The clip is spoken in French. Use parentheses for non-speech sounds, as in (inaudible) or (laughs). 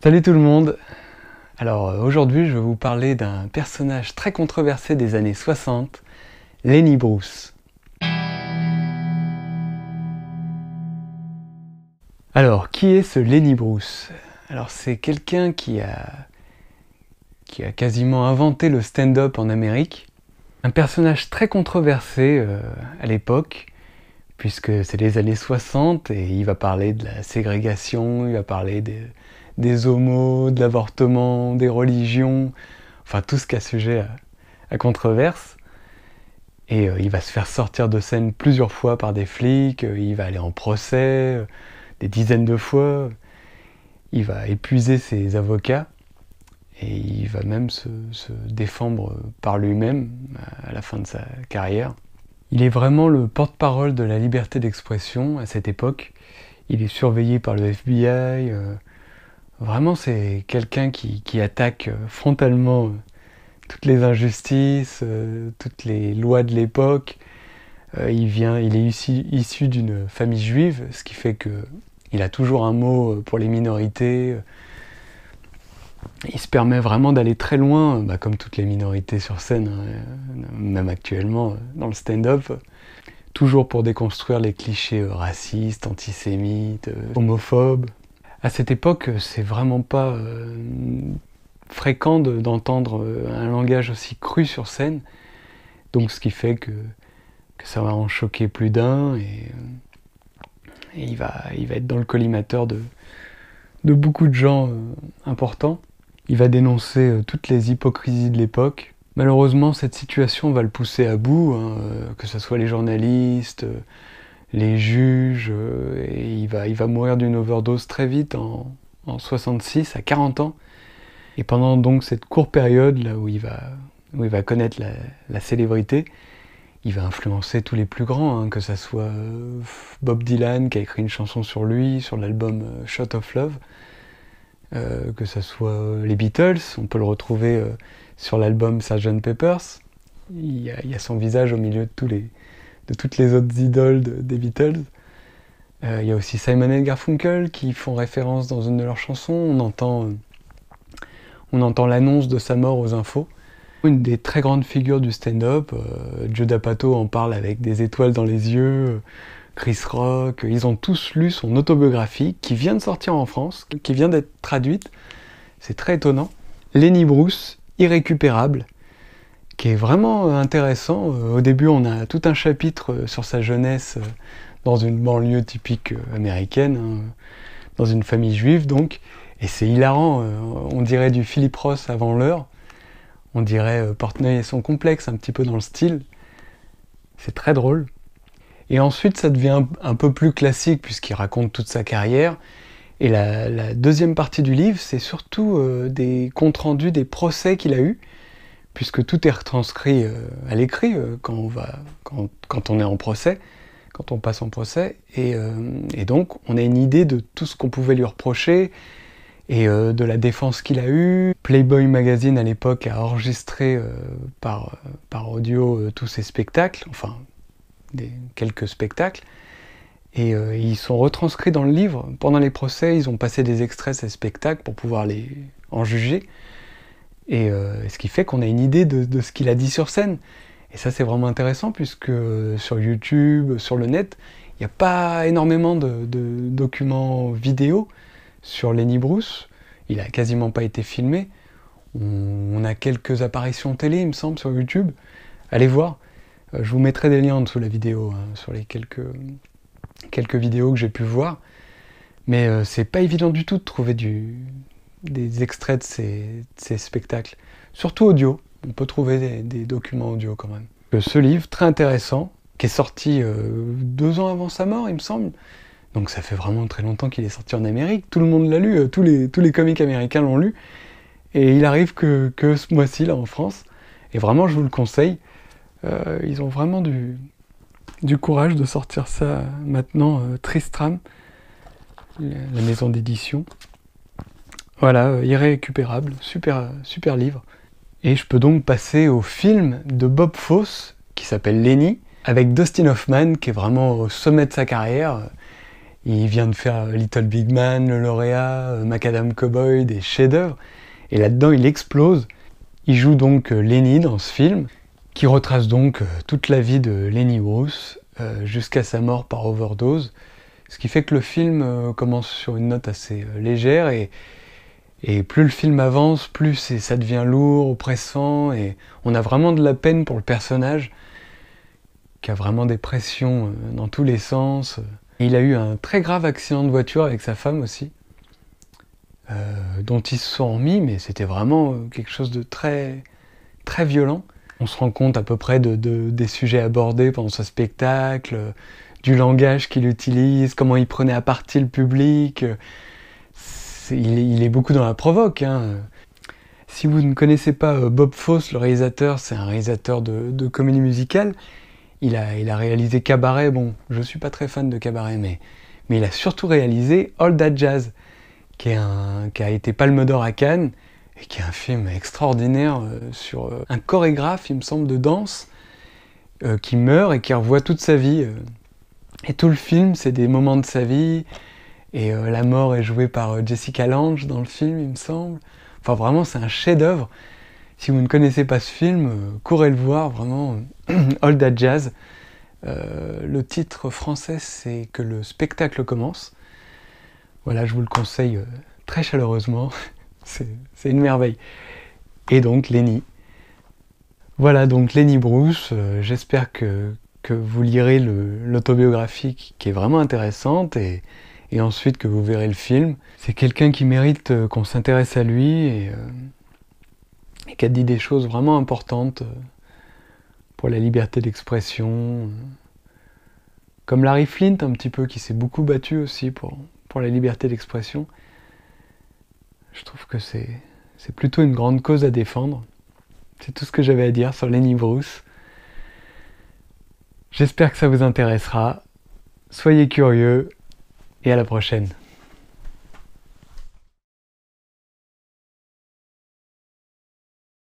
Salut tout le monde Alors euh, aujourd'hui je vais vous parler d'un personnage très controversé des années 60, Lenny Bruce. Alors qui est ce Lenny Bruce Alors c'est quelqu'un qui a... qui a quasiment inventé le stand-up en Amérique. Un personnage très controversé euh, à l'époque, puisque c'est les années 60 et il va parler de la ségrégation, il va parler des des homos, de l'avortement, des religions, enfin tout ce qui a sujet à, controverse. Et euh, il va se faire sortir de scène plusieurs fois par des flics, euh, il va aller en procès euh, des dizaines de fois, il va épuiser ses avocats et il va même se, se défendre par lui-même à la fin de sa carrière. Il est vraiment le porte-parole de la liberté d'expression à cette époque. Il est surveillé par le FBI, Vraiment, c'est quelqu'un qui, attaque euh, frontalement euh, toutes les injustices, euh, toutes les lois de l'époque. il, est issu, d'une famille juive, ce qui fait qu'il a toujours un mot pour les minorités. Il se permet vraiment d'aller très loin, bah, comme toutes les minorités sur scène, hein, même actuellement dans le stand-up. Toujours pour déconstruire les clichés racistes, antisémites, homophobes à cette époque, c'est vraiment pas euh, fréquent d'entendre euh, un langage aussi cru sur scène. Donc, ce qui fait que, ça va en choquer plus d'un euh, et, il, va, il va être dans le collimateur de, de beaucoup de gens importants. Il va dénoncer toutes les hypocrisies de l'époque. Malheureusement, cette situation va le pousser à bout, hein, que ce soit les journalistes les juges, euh, et il va, mourir d'une overdose très vite en, en 66, à 40 ans. Et pendant donc cette courte période, là où il va, où il va connaître la, célébrité, il va influencer tous les plus grands, hein, que ça soit euh, Bob Dylan qui a écrit une chanson sur lui, sur l'album euh, Shot of Love, que ça soit les Beatles, on peut le retrouver sur l'album Sgt. Peppers. Il il y, a, son visage au milieu de tous les, de toutes les autres idoles des Beatles. Il euh, y a aussi Simon et Garfunkel qui font référence dans une de leurs chansons. On entend, euh, on entend l'annonce de sa mort aux infos. Une des très grandes figures du stand-up, euh, Joe D'Apato en parle avec des étoiles dans les yeux, Chris Rock, ils ont tous lu son autobiographie qui vient de sortir en France, qui vient d'être traduite. C'est très étonnant. Lenny Bruce, irrécupérable, qui est vraiment euh, intéressant. Euh, au début, on a tout un chapitre euh, sur sa jeunesse dans une banlieue typique américaine, hein, dans une famille juive donc, et c'est hilarant, on dirait du Philippe Ross avant l'heure, on dirait Portnoy et son complexe, un petit peu dans le style, c'est très drôle. Et ensuite, ça devient un peu plus classique puisqu'il raconte toute sa carrière, et la, la deuxième partie du livre, c'est surtout des comptes rendus des procès qu'il a eus, puisque tout est retranscrit euh, à l'écrit euh, quand, on va, quand, on est en procès, quand on passe en procès, euh, et, donc on a une idée de tout ce qu'on pouvait lui reprocher, et de la défense qu'il a eue. Playboy Magazine à l'époque a enregistré par, audio tous ses spectacles, enfin quelques spectacles, et ils sont retranscrits dans le livre. Pendant les procès, ils ont passé des extraits de ces spectacles pour pouvoir les en juger. Euh, et, ce qui fait qu'on a une idée de, ce qu'il a dit sur scène. Et ça, c'est vraiment intéressant puisque euh, sur YouTube, sur le net, il n'y a pas énormément de, documents vidéo sur Lenny Bruce. Il a quasiment pas été filmé. On, a quelques apparitions télé, il me semble, sur YouTube. Allez voir. Euh, je vous mettrai des liens en dessous de la vidéo, hein, sur les quelques, quelques vidéos que j'ai pu voir. Mais c'est pas évident du tout de trouver du, des extraits de ces, spectacles, surtout audio. On peut trouver des, documents audio quand même. Euh, ce livre, très intéressant, qui est sorti euh, deux ans avant sa mort, il me semble. Donc ça fait vraiment très longtemps qu'il est sorti en Amérique. Tout le monde l'a lu, euh, tous, les, tous comiques américains l'ont lu. Et il arrive que, ce mois-ci, là, en France. Et vraiment, je vous le conseille. ils ont vraiment du, du, courage de sortir ça maintenant, Tristram, la maison d'édition. Voilà, euh, irrécupérable, super, euh, super livre. Et je peux donc passer au film de Bob Fosse, qui s'appelle Lenny, avec Dustin Hoffman, qui est vraiment au sommet de sa carrière. Euh, il vient de faire Little Big Man, le lauréat, Macadam Cowboy, des chefs-d'œuvre. Et là-dedans, il explose. Il joue donc Lenny dans ce film, qui retrace donc toute la vie de Lenny Bruce jusqu'à sa mort par overdose. Ce qui fait que le film commence sur une note assez légère et, et plus le film avance, plus ça devient lourd, oppressant, et on a vraiment de la peine pour le personnage, qui a vraiment des pressions euh, dans tous les sens. Il a eu un très grave accident de voiture avec sa femme aussi, euh, dont ils se sont remis, mais c'était vraiment euh, quelque chose de très, très violent. On se rend compte à peu près des sujets abordés pendant ce spectacle, du langage qu'il utilise, comment il prenait à partie le public il, est, beaucoup dans la provoque. Hein. Si vous ne connaissez pas euh, Bob Fosse, le réalisateur, c'est un réalisateur de, comédie musicale. Il a, réalisé Cabaret, bon, je suis pas très fan de Cabaret, mais, il a surtout réalisé All That Jazz, qui, qui a été Palme d'Or à Cannes, et qui est un film extraordinaire euh, sur euh, un chorégraphe, il me semble, de danse, qui meurt et qui revoit toute sa vie. et tout le film, c'est des moments de sa vie, et euh, la mort est jouée par euh, Jessica Lange dans le film, il me semble. Enfin, vraiment, c'est un chef-d'œuvre. Si vous ne connaissez pas ce film, euh, courez le voir, vraiment. (clears throat) All That Jazz. le titre français, c'est Que le spectacle commence. Voilà, je vous le conseille très chaleureusement. (laughs) c'est une merveille. Et donc, Lenny. Voilà, donc Lenny Bruce. J'espère que, que vous lirez l'autobiographie qui est vraiment intéressante et et ensuite que vous verrez le film. C'est quelqu'un qui mérite euh, qu'on s'intéresse à lui euh, et, qui a dit des choses vraiment importantes euh, pour la liberté d'expression. Comme Larry Flint un petit peu, qui s'est beaucoup battu aussi pour, pour la liberté d'expression. Je trouve que c'est plutôt une grande cause à défendre. C'est tout ce que j'avais à dire sur Lenny Bruce. J'espère que ça vous intéressera. Soyez curieux, et à la prochaine.